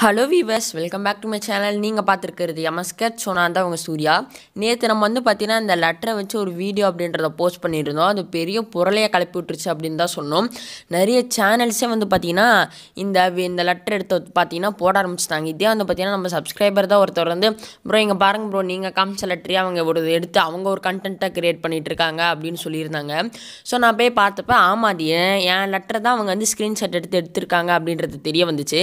hello viewers welcome back to my channel நீங்கள் பார்த்துருக்கிறது எமஸ்கர் so நான் தான் உங்கள் சூர்யா நேற்று நம்ம வந்து பார்த்திங்கன்னா இந்த லெட்டரை வச்சு ஒரு வீடியோ அப்படின்றத போஸ்ட் பண்ணியிருந்தோம் அது பெரிய புரளையை கிளப்பி விட்டுருச்சு அப்படின்னு தான் சொன்னோம் நிறைய சேனல்ஸே வந்து பார்த்திங்கன்னா இந்த இந்த லெட்டர் எடுத்து பார்த்தீங்கன்னா போட ஆரம்பிச்சிட்டாங்க இதே வந்து பார்த்திங்கன்னா நம்ம சப்ஸ்கிரைபர் தான் ஒருத்தர் வந்து ப்ரோ இங்கே பாருங்க ப்ரோ நீங்கள் காமிச்ச லெட்டரே அவங்க ஒரு எடுத்து அவங்க ஒரு கண்டென்ட்டாக கிரியேட் பண்ணிகிட்டு இருக்காங்க அப்படின்னு சொல்லியிருந்தாங்க ஸோ நான் போய் பார்த்தப்ப ஆமாம் அது என் லெட்டர் தான் அவங்க வந்து ஸ்க்ரீன்ஷாட் எடுத்து எடுத்திருக்காங்க அப்படின்றது தெரிய வந்துச்சு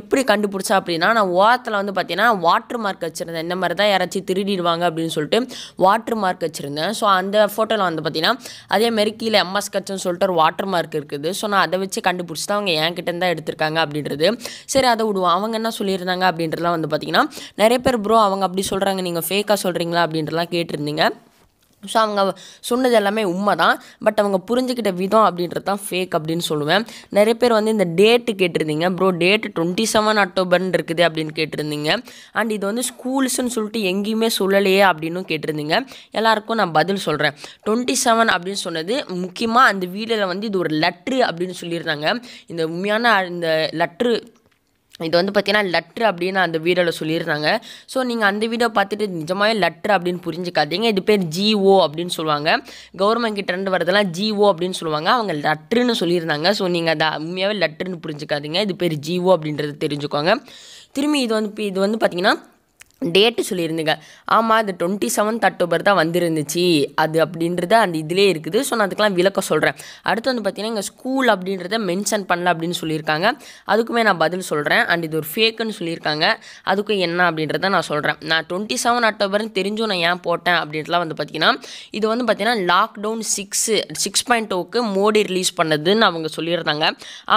எப்படி கண்டு பிடிச்சா அப்படின்னா நான் ஓரத்தில் வந்து பார்த்தீங்கன்னா வாட்ரு மார்க் வச்சுருந்தேன் இந்த மாதிரி தான் யாராச்சும் திருடிடுவாங்க அப்படின்னு சொல்லிட்டு வாட்ரு மார்க் வச்சுருந்தேன் ஸோ அந்த ஃபோட்டோவில் வந்து பார்த்தீங்கன்னா அதேமாரி கீழே எம்எஸ் கட்சுன்னு சொல்லிட்டு ஒரு வாட்ரு மார்க் இருக்குது ஸோ நான் அதை வச்சு கண்டுபிடிச்சி தான் அவங்க என்கிட்ட தான் எடுத்திருக்காங்க அப்படின்றது சரி அதை விடுவோம் அவங்க என்ன சொல்லியிருந்தாங்க அப்படின்றதுலாம் வந்து பார்த்தீங்கன்னா நிறைய பேர் ப்ரோ அவங்க அப்படி சொல்கிறாங்க நீங்கள் ஃபேக்காக சொல்கிறீங்களா அப்படின்றலாம் கேட்டிருந்தீங்க ஸோ அவங்க சொன்னது எல்லாமே உண்மை தான் பட் அவங்க புரிஞ்சுக்கிட்ட விதம் அப்படின்றது தான் ஃபேக் அப்படின்னு சொல்லுவேன் நிறைய பேர் வந்து இந்த டேட்டு கேட்டிருந்தீங்க ப்ரோ டேட்டு டுவெண்ட்டி செவன் அக்டோபர்னு இருக்குது அப்படின்னு கேட்டிருந்தீங்க அண்ட் இது வந்து ஸ்கூல்ஸ்னு சொல்லிட்டு எங்கேயுமே சொல்லலையே அப்படின்னு கேட்டிருந்தீங்க எல்லாருக்கும் நான் பதில் சொல்கிறேன் டுவெண்ட்டி செவன் அப்படின்னு சொன்னது முக்கியமாக அந்த வீடியோவில் வந்து இது ஒரு லெட்ரு அப்படின்னு சொல்லியிருந்தாங்க இந்த உண்மையான இந்த லெட்ரு இது வந்து பார்த்தீங்கன்னா லெட்ரு அப்படின்னு அந்த வீடியோவில் சொல்லியிருந்தாங்க ஸோ நீங்கள் அந்த வீடியோ பார்த்துட்டு நிஜமாவே லெட்ரு அப்படின்னு புரிஞ்சுக்காதீங்க இது பேர் ஜிஓ அப்படின்னு சொல்லுவாங்க கவர்மெண்ட் கிட்டேருந்து வரதெல்லாம் ஜிஓ அப்படின்னு சொல்லுவாங்க அவங்க லெட்ருன்னு சொல்லியிருந்தாங்க ஸோ நீங்கள் அதை உண்மையாகவே லெட்ருன்னு புரிஞ்சுக்காதீங்க இது பேர் ஜிஓ அப்படின்றது தெரிஞ்சுக்கோங்க திரும்பி இது வந்து இது வந்து பார்த்தீங்கன்னா டேட்டு சொல்லியிருந்தீங்க ஆமாம் அது டுவெண்ட்டி செவன்த் அக்டோபர் தான் வந்திருந்துச்சு அது அப்படின்றத அந்த இதிலே இருக்குது ஸோ நான் அதுக்கெலாம் விளக்க சொல்கிறேன் அடுத்து வந்து பார்த்தீங்கன்னா இங்கே ஸ்கூல் அப்படின்றத மென்ஷன் பண்ணல அப்படின்னு சொல்லியிருக்காங்க அதுக்குமே நான் பதில் சொல்கிறேன் அண்ட் இது ஒரு ஃபேக்குன்னு சொல்லியிருக்காங்க அதுக்கும் என்ன அப்படின்றத நான் சொல்கிறேன் நான் டுவெண்ட்டி செவன் அக்டோபர்னு தெரிஞ்சும் நான் ஏன் போட்டேன் அப்படின்ட்டுலாம் வந்து பார்த்தீங்கன்னா இது வந்து பார்த்தீங்கன்னா லாக்டவுன் சிக்ஸு சிக்ஸ் பாயிண்ட் டோக்கு மோடி ரிலீஸ் பண்ணதுன்னு அவங்க சொல்லியிருந்தாங்க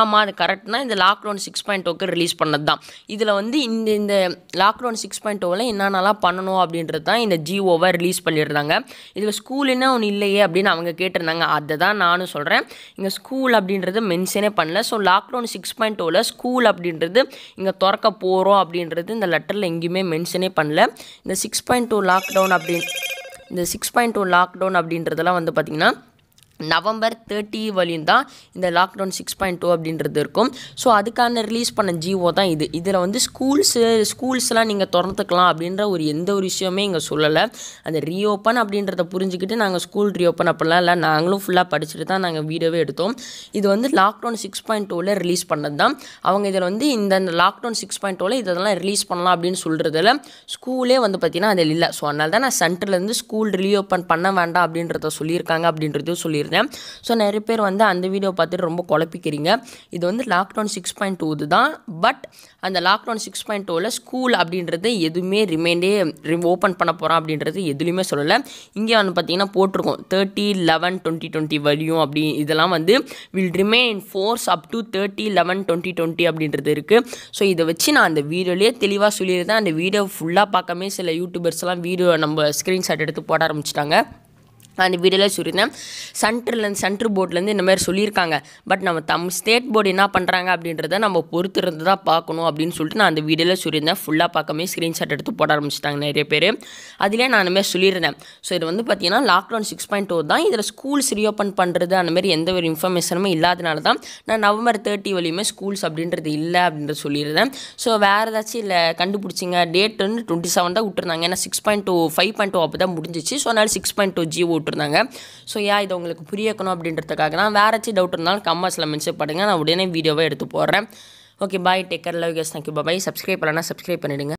ஆமாம் அது கரெக்ட்னா இந்த லாக்டவுன் சிக்ஸ் பாயிண்ட் டோக்கு ரிலீஸ் பண்ணது தான் இதில் வந்து இந்த இந்த லாக்டவுன் சிக்ஸ் பாயிண்ட் ஆட்டோவில் என்னென்னலாம் பண்ணணும் அப்படின்றது தான் இந்த ஜிஓவை ரிலீஸ் பண்ணியிருந்தாங்க இதில் என்ன ஒன்று இல்லையே அப்படின்னு அவங்க கேட்டிருந்தாங்க அதை தான் நானும் சொல்கிறேன் இங்கே ஸ்கூல் அப்படின்றது மென்ஷனே பண்ணல ஸோ லாக்டவுன் சிக்ஸ் பாயிண்ட் டூவில் ஸ்கூல் அப்படின்றது இங்கே திறக்க போகிறோம் அப்படின்றது இந்த லெட்டரில் எங்கேயுமே மென்ஷனே பண்ணல இந்த சிக்ஸ் பாயிண்ட் டூ லாக்டவுன் அப்படின் இந்த சிக்ஸ் பாயிண்ட் டூ லாக்டவுன் அப்படின்றதெல்லாம் வந்து பார்த்திங்கன்னா நவம்பர் தேர்ட்டி வரையும் தான் இந்த லாக்டவுன் சிக்ஸ் பாயிண்ட் டூ அப்படின்றது இருக்கும் ஸோ அதுக்கான ரிலீஸ் பண்ண ஜிஓ தான் இது இதில் வந்து ஸ்கூல்ஸு ஸ்கூல்ஸ்லாம் நீங்கள் திறந்துக்கலாம் அப்படின்ற ஒரு எந்த ஒரு விஷயமே இங்கே சொல்லலை அந்த ரீஓப்பன் அப்படின்றத புரிஞ்சுக்கிட்டு நாங்கள் ஸ்கூல் ரீஓப்பன் அப்படிலாம் இல்லை நாங்களும் ஃபுல்லாக படிச்சுட்டு தான் நாங்கள் வீடியோவே எடுத்தோம் இது வந்து லாக்டவுன் சிக்ஸ் பாயிண்ட் டூவில் ரிலீஸ் பண்ணது தான் அவங்க இதில் வந்து இந்த லாக்டவுன் சிக்ஸ் பாயிண்ட் டூவில் இதெல்லாம் ரிலீஸ் பண்ணலாம் அப்படின்னு சொல்கிறதுல ஸ்கூலே வந்து பார்த்திங்கன்னா அதில் இல்லை ஸோ அதனால தான் நான் சென்டர்லேருந்து ஸ்கூல் ரீஓப்பன் பண்ண வேண்டாம் அப்படின்றத சொல்லியிருக்காங்க அப்படின்றதையும் சொல்லியிருக்கேன் சொல்லியிருந்தேன் ஸோ நிறைய பேர் வந்து அந்த வீடியோ பார்த்துட்டு ரொம்ப குழப்பிக்கிறீங்க இது வந்து லாக்டவுன் சிக்ஸ் பாயிண்ட் டூ தான் பட் அந்த லாக்டவுன் சிக்ஸ் பாயிண்ட் டூவில் ஸ்கூல் அப்படின்றது எதுவுமே ரிமைண்டே ஓப்பன் பண்ண போகிறோம் அப்படின்றது எதுலேயுமே சொல்லலை இங்கே வந்து பார்த்தீங்கன்னா போட்டிருக்கோம் தேர்ட்டி லெவன் டுவெண்ட்டி டுவெண்ட்டி வரையும் அப்படி இதெல்லாம் வந்து will remain force up to thirty eleven twenty twenty அப்படின்றது இருக்குது ஸோ இதை வச்சு நான் அந்த வீடியோலேயே தெளிவாக சொல்லியிருந்தேன் அந்த வீடியோ ஃபுல்லாக பார்க்காமே சில யூடியூபர்ஸ்லாம் வீடியோ நம்ம ஸ்க்ரீன்ஷாட் எடுத்து போட ஆரம்பிச்சிட்டாங்க அந்த வீடியோவில் சொல்லியிருந்தேன் சென்டர்லேருந்து சென்ட்ரு போர்ட்லேருந்து இந்த மாதிரி சொல்லியிருக்காங்க பட் நம்ம தம் ஸ்டேட் போர்டு என்ன பண்ணுறாங்க அப்படின்றத நம்ம பொறுத்து இருந்து தான் பார்க்கணும் அப்படின்னு சொல்லிட்டு நான் அந்த வீடியோவில் சொல்லியிருந்தேன் ஃபுல்லாக பார்க்கமே ஸ்க்ரீன்ஷாட் எடுத்து போட ஆரம்பிச்சிட்டாங்க நிறைய பேர் அதிலே நான் அந்தமாதிரி சொல்லியிருந்தேன் ஸோ இது வந்து பார்த்தீங்கன்னா lockdown six point two oh தான் இதில் ஸ்கூல்ஸ் ரீஓப்பன் பண்ணுறது அந்தமாதிரி எந்த ஒரு இன்ஃபர்மேஷனுமே இல்லாதனால தான் நான் நவம்பர் தேர்ட்டி வழியுமே ஸ்கூல்ஸ் அப்படின்றது இல்லை அப்படின்றத சொல்லியிருந்தேன் ஸோ வேறு ஏதாச்சும் இல்லை கண்டுபிடிச்சிங்க டேட் வந்து டுவெண்ட்டி செவன் தான் விட்டுருந்தாங்க ஏன்னா six point two five point two அப்போ தான் முடிஞ்சிச்சு ஸோ அதனால் சிக்ஸ் பாயிண்ட் டூ ஜிஓ விட்டுருந்தாங்க ஸோ ஏன் இதை உங்களுக்கு புரியக்கணும் அப்படின்றதுக்காக நான் வேறு ஏதாச்சும் டவுட் இருந்தாலும் கம்மாஸில் மென்ஷன் பண்ணுங்கள் நான் உடனே வீடியோவை எடுத்து போடுறேன் okay bye take care love guys thank you bye subscribe பண்ணலாம் சப்ஸ்கிரைப் பண்ணிவிடுங்க